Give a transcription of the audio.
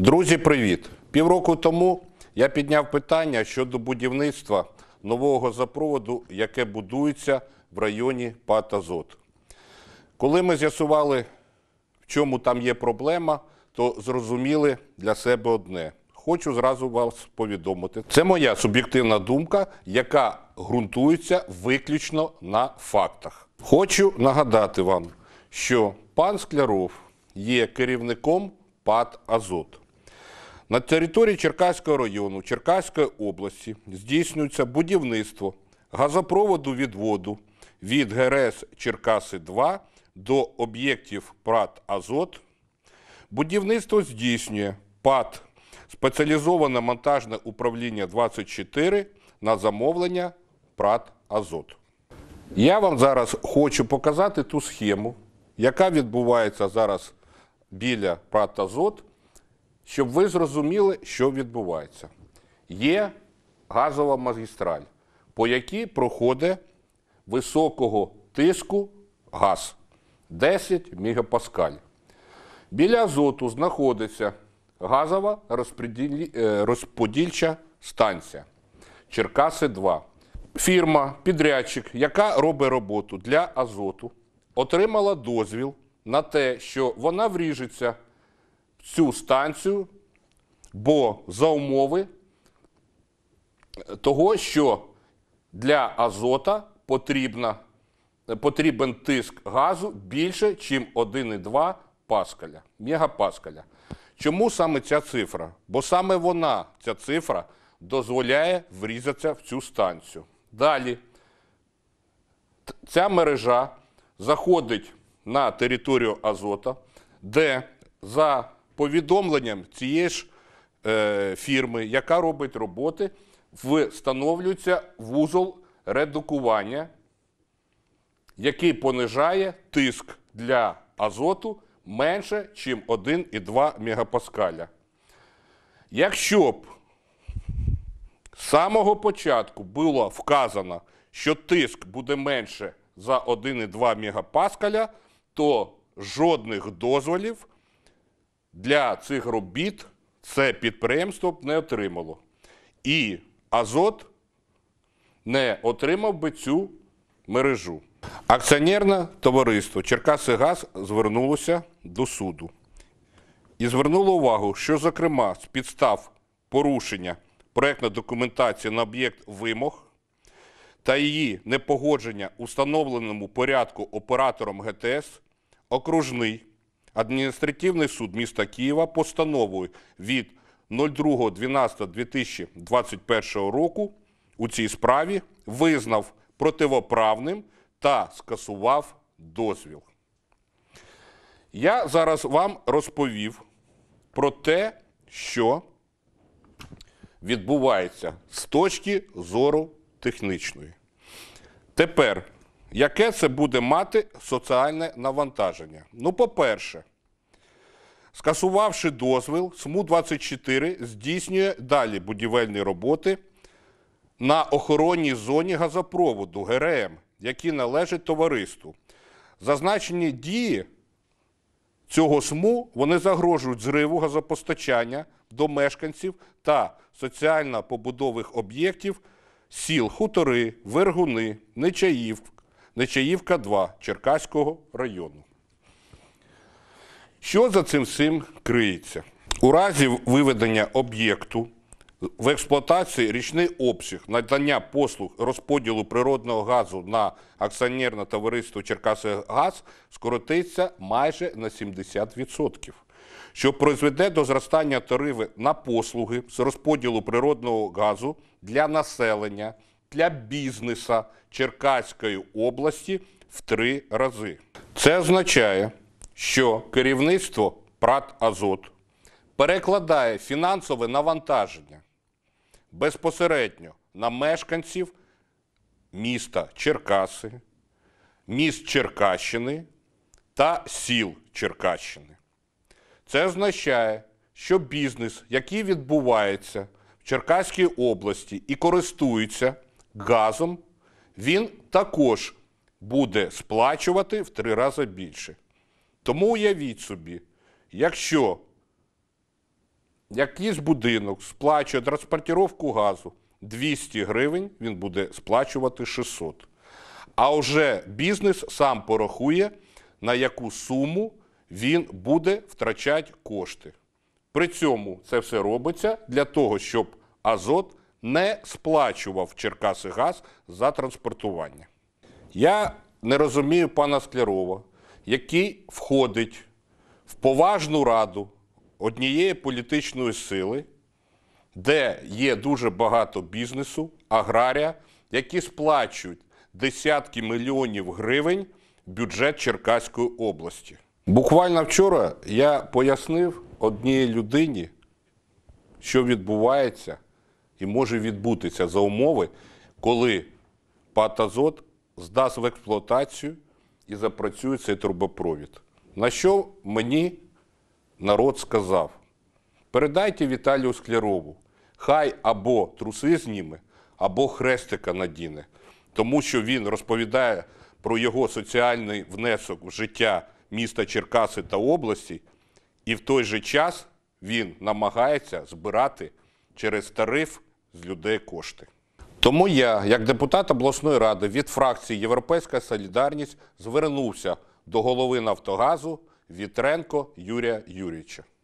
Друзі, привіт! Півроку тому я підняв питання щодо будівництва нового запроводу, яке будується в районі Патазот. Коли ми з'ясували, в чому там є проблема, то зрозуміли для себе одне. Хочу зразу вас повідомити. Це моя суб'єктивна думка, яка ґрунтується виключно на фактах. Хочу нагадати вам, що пан Скляров є керівником. Пад Азот. На території Черкаського району Черкаської області здійснюється будівництво газопроводу відводу від ГРС Черкаси 2 до об'єктів ПРАТ Азот. Будівництво здійснює ПАТ спеціалізоване монтажне управління 24 на замовлення ПРАТ Азот. Я вам зараз хочу показати ту схему, яка відбувається зараз біля ПРАТ Азот щоб ви зрозуміли, що відбувається. Є газова магістраль, по якій проходить високого тиску газ 10 мегапаскаль. Біля азоту знаходиться газова е, розподільча станція Черкаси 2. Фірма, підрядчик, яка робить роботу для азоту, отримала дозвіл на те, що вона вріжеться цю станцію, бо за умови того, що для азота потрібна, потрібен тиск газу більше, ніж 1,2 паскаля, мегапаскаля. Чому саме ця цифра? Бо саме вона, ця цифра, дозволяє врізатися в цю станцію. Далі ця мережа заходить на територію азота, де за повідомленням цієї ж е, фірми, яка робить роботи, встановлюється вузол редукування, який понижає тиск для азоту менше, ніж 1,2 мегапаскаля. Якщо б з самого початку було вказано, що тиск буде менше за 1,2 мегапаскаля, то жодних дозволів для цих робіт це підприємство б не отримало. І Азот не отримав би цю мережу. Акціонерне товариство Черкасигаз звернулося до суду і звернуло увагу, що, зокрема, з підстав порушення проєктної документації на об'єкт вимог та її непогодження установленому порядку оператором ГТС, окружний Адміністративний суд міста Києва постановою від 02.12.2021 року у цій справі визнав противоправним та скасував дозвіл. Я зараз вам розповів про те, що відбувається з точки зору технічної. Тепер Яке це буде мати соціальне навантаження? Ну, по-перше, скасувавши дозвіл, СМУ-24 здійснює далі будівельні роботи на охоронній зоні газопроводу ГРМ, які належать товариству. Зазначені дії цього СМУ вони загрожують зриву газопостачання до мешканців та соціально побудових об'єктів сіл Хутори, Вергуни, Нечаїв. Нечаївка, 2 Черкаського району. Що за цим всім криється? У разі виведення об'єкту в експлуатації річний обсяг надання послуг розподілу природного газу на акціонерне товариство ГАЗ скоротиться майже на 70%, що призведе до зростання тарифи на послуги з розподілу природного газу для населення для бізнеса Черкаської області в три рази. Це означає, що керівництво Прат Азот перекладає фінансове навантаження безпосередньо на мешканців міста Черкаси, міст Черкащини та сіл Черкащини. Це означає, що бізнес, який відбувається в Черкаській області і користується газом, він також буде сплачувати в три рази більше. Тому уявіть собі, якщо якийсь будинок сплачує транспортировку газу 200 гривень, він буде сплачувати 600. А вже бізнес сам порахує, на яку суму він буде втрачати кошти. При цьому це все робиться для того, щоб азот не сплачував Черкаси газ за транспортування. Я не розумію пана Склярова, який входить в поважну раду однієї політичної сили, де є дуже багато бізнесу, аграрія, які сплачують десятки мільйонів гривень бюджет Черкаської області. Буквально вчора я пояснив одній людині, що відбувається і може відбутися за умови, коли Патазот здасть в експлуатацію і запрацює цей трубопровід. На що мені народ сказав? Передайте Віталію Склярову, хай або труси зніме, або хрестика надіне, тому що він розповідає про його соціальний внесок в життя міста Черкаси та області, і в той же час він намагається збирати через тариф з людей кошти. Тому я, як депутат обласної ради від фракції Європейська Солідарність, звернувся до голови Нафтогазу Вітренко Юрія Юрійовича.